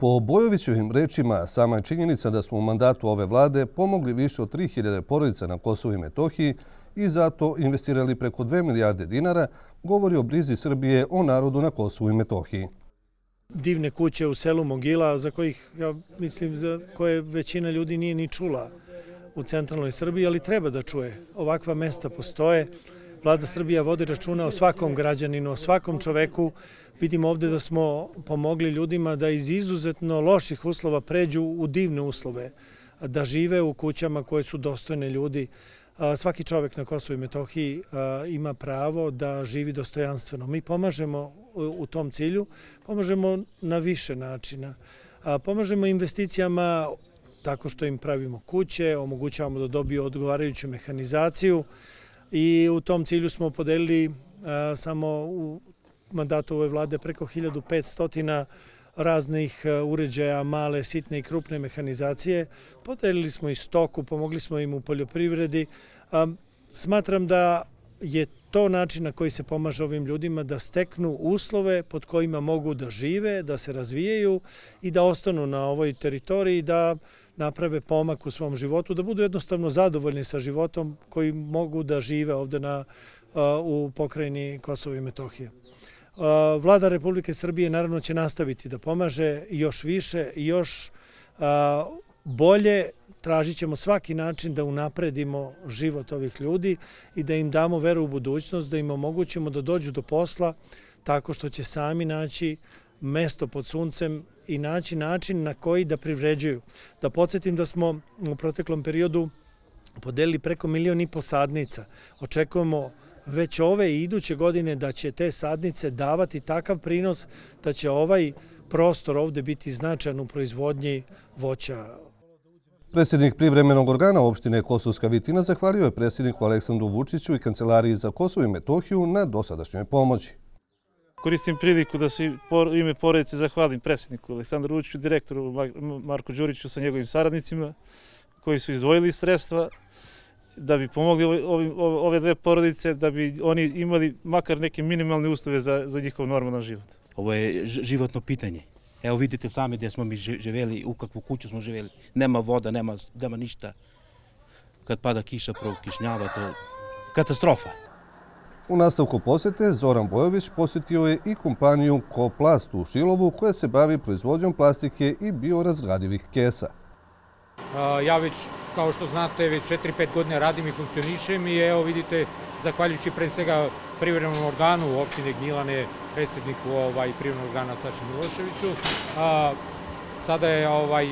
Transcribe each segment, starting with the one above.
Po Bojovićevim rečima, sama je činjenica da smo u mandatu ove vlade pomogli više od 3000 porodica na Kosovo i Metohiji i zato investirali preko 2 milijarde dinara, govori o brizi Srbije o narodu na Kosovo i Metohiji. Divne kuće u selu Mogila, za kojih, ja mislim, za koje većina ljudi nije ni čula u centralnoj Srbiji, ali treba da čuje. Ovakva mesta postoje. Vlada Srbija vodi računa o svakom građaninu, o svakom čoveku, Vidimo ovdje da smo pomogli ljudima da iz izuzetno loših uslova pređu u divne uslove, da žive u kućama koje su dostojne ljudi. Svaki čovjek na Kosovo i Metohiji ima pravo da živi dostojanstveno. Mi pomažemo u tom cilju, pomažemo na više načina. Pomažemo investicijama tako što im pravimo kuće, omogućavamo da dobiju odgovarajuću mehanizaciju i u tom cilju smo podelili samo u mandatu ove vlade preko 1500 raznih e, uređaja, male, sitne i krupne mehanizacije. Podelili smo i stoku, pomogli smo im u poljoprivredi. Smatram da je to način na koji se pomaže ovim ljudima da steknu uslove pod kojima mogu da žive, da se razvijaju i da ostanu na ovoj teritoriji, da naprave pomak u svom životu, da budu jednostavno zadovoljni sa životom koji mogu da žive ovde u pokrajini Kosova i Metohije. Vlada Republike Srbije naravno će nastaviti da pomaže još više, još bolje. Tražit ćemo svaki način da unapredimo život ovih ljudi i da im damo veru u budućnost, da im omogućimo da dođu do posla tako što će sami naći mesto pod suncem i naći način na koji da privređuju. Da podsjetim da smo u proteklom periodu podelili preko milion i posadnica. Očekujemo već ove i iduće godine da će te sadnice davati takav prinos da će ovaj prostor ovde biti značajan u proizvodnji voća. Predsjednik privremenog organa opštine Kosovska Vitina zahvalio je predsjedniku Aleksandru Vučiću i Kancelariji za Kosovo i Metohiju na dosadašnjoj pomoći. Koristim priliku da se ime porodice zahvalim predsjedniku Aleksandru Vučiću, direktoru Marku Đuriću sa njegovim saradnicima koji su izvojili sredstva da bi pomogli ovi, ove dve porodice, da bi oni imali makar neke minimalne ustave za, za njihov normalan život. Ovo je životno pitanje. Evo vidite sami gdje smo mi živeli, u kakvu kuću smo živeli. Nema voda, nema, nema ništa. Kad pada kiša, prvo kišnjava, to je katastrofa. U nastavku posete Zoran Bojović posjetio je i kompaniju Koplast u Šilovu koja se bavi proizvodnjom plastike i biorazgradivih kesa. Ja već, kao što znate, već 4-5 godine radim i funkcionišem i evo vidite, zahvaljujući pre svega privrednom organu u opštine Gnjilane, predsjedniku ovaj, privrednog organa Saša Miloševiću, sada je ovaj,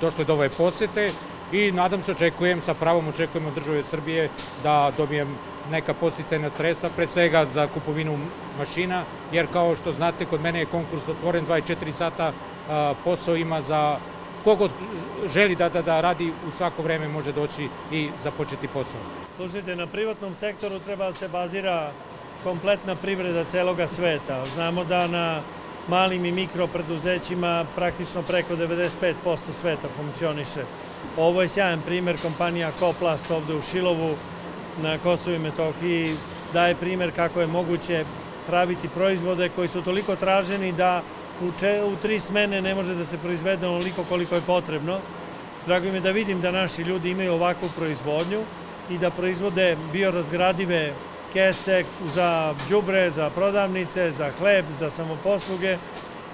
došlo do ove posete i nadam se očekujem, sa pravom očekujem od države Srbije da dobijem neka posticajna sredstva, pre svega za kupovinu mašina, jer kao što znate, kod mene je konkurs otvoren 24 sata, posao ima za kogod želi da, da, radi u svako vreme može doći i započeti posao. Slušajte, na privatnom sektoru treba da se bazira kompletna privreda celoga sveta. Znamo da na malim i mikro preduzećima praktično preko 95% sveta funkcioniše. Ovo je sjajan primer kompanija Koplast ovde u Šilovu na Kosovo i Metohiji daje primer kako je moguće praviti proizvode koji su toliko traženi da u tri smene ne može da se proizvede onoliko koliko je potrebno. Drago im je da vidim da naši ljudi imaju ovakvu proizvodnju i da proizvode biorazgradive kese za džubre, za prodavnice, za hleb, za samoposluge.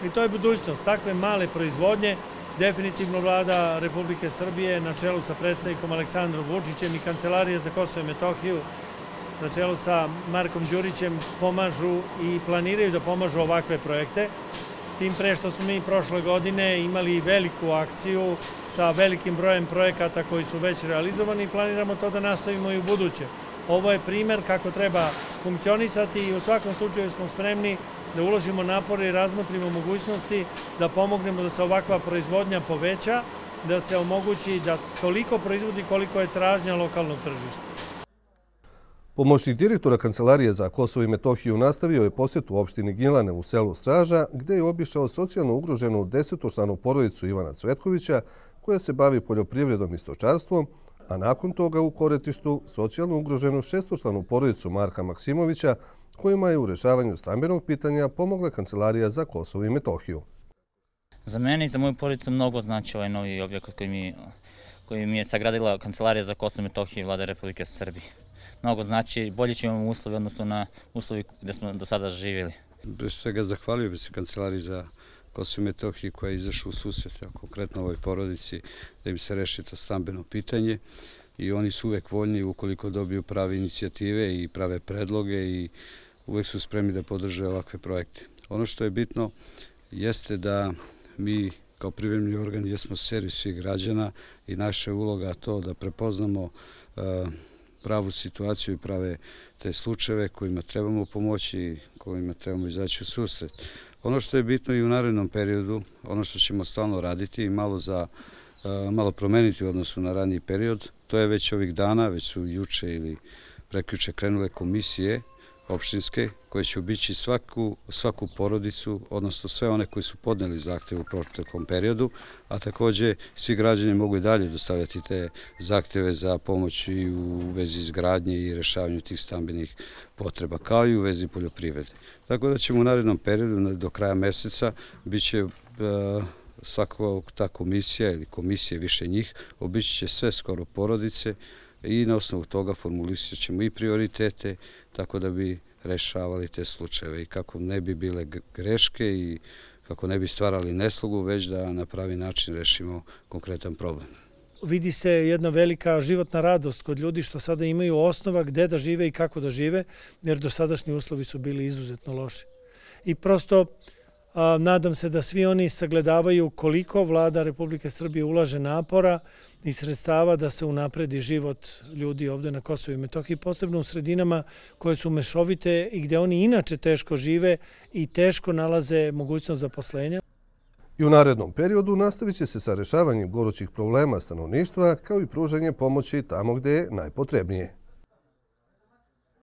I to je budućnost. Takve male proizvodnje definitivno vlada Republike Srbije na čelu sa predsednikom Aleksandrom Vučićem i Kancelarija za Kosovo i Metohiju na čelu sa Markom Đurićem pomažu i planiraju da pomažu ovakve projekte tim pre što smo mi prošle godine imali veliku akciju sa velikim brojem projekata koji su već realizovani i planiramo to da nastavimo i u buduće. Ovo je primer kako treba funkcionisati i u svakom slučaju smo spremni da uložimo napore i razmotrimo mogućnosti da pomognemo da se ovakva proizvodnja poveća, da se omogući da toliko proizvodi koliko je tražnja lokalnog tržišta. Pomoćnik direktora Kancelarije za Kosovo i Metohiju nastavio je posjet u opštini Gnjelane u selu Straža, gde je obišao socijalno ugroženu desetoštanu porodicu Ivana Cvetkovića, koja se bavi poljoprivredom i stočarstvom, a nakon toga u koretištu socijalno ugroženu šestoštanu porodicu Marka Maksimovića, kojima je u rešavanju stambenog pitanja pomogla Kancelarija za Kosovo i Metohiju. Za mene i za moju porodicu mnogo znači ovaj novi objekat koji mi je sagradila Kancelarija za Kosovo i Metohiju i Vlada Republike Srbije mnogo znači, bolje će imamo uslovi odnosno na uslovi gde smo do sada živjeli. Bez svega zahvalio bi se kancelari za Kosovo i Metohiju koja je izašla u susjet, konkretno ovoj porodici, da im se reši to stambeno pitanje i oni su uvek voljni ukoliko dobiju prave inicijative i prave predloge i uvek su spremni da podrže ovakve projekte. Ono što je bitno jeste da mi kao privremni organ jesmo servis svih građana i naša uloga to da prepoznamo e, pravu situaciju i prave te slučajeve kojima trebamo pomoći i kojima trebamo izaći u susret. Ono što je bitno i u narednom periodu, ono što ćemo stalno raditi i malo za malo promeniti u odnosu na raniji period, to je već ovih dana, već su juče ili prekjuče krenule komisije opštinske koje će ubići svaku, svaku porodicu, odnosno sve one koji su podneli zahtjev u protekom periodu, a također svi građani mogu i dalje dostavljati te zahtjeve za pomoć i u vezi izgradnje i rešavanju tih stambenih potreba, kao i u vezi poljoprivrede. Tako da ćemo u narednom periodu, do kraja meseca, bit će e, svaka ta komisija ili komisije više njih, obići će sve skoro porodice, i na osnovu toga formulisat ćemo i prioritete, tako da bi rešavali te slučajeve i kako ne bi bile greške i kako ne bi stvarali neslugu, već da na pravi način rešimo konkretan problem. Vidi se jedna velika životna radost kod ljudi što sada imaju osnova gde da žive i kako da žive, jer do sadašnji uslovi su bili izuzetno loši. I prosto nadam se da svi oni sagledavaju koliko vlada Republike Srbije ulaže napora ni sredstava da se unapredi život ljudi ovde na Kosovo i Metohiji, posebno u sredinama koje su mešovite i gde oni inače teško žive i teško nalaze mogućnost zaposlenja. I u narednom periodu nastavit će se sa rešavanjem gorućih problema stanovništva kao i pruženje pomoći tamo gde je najpotrebnije.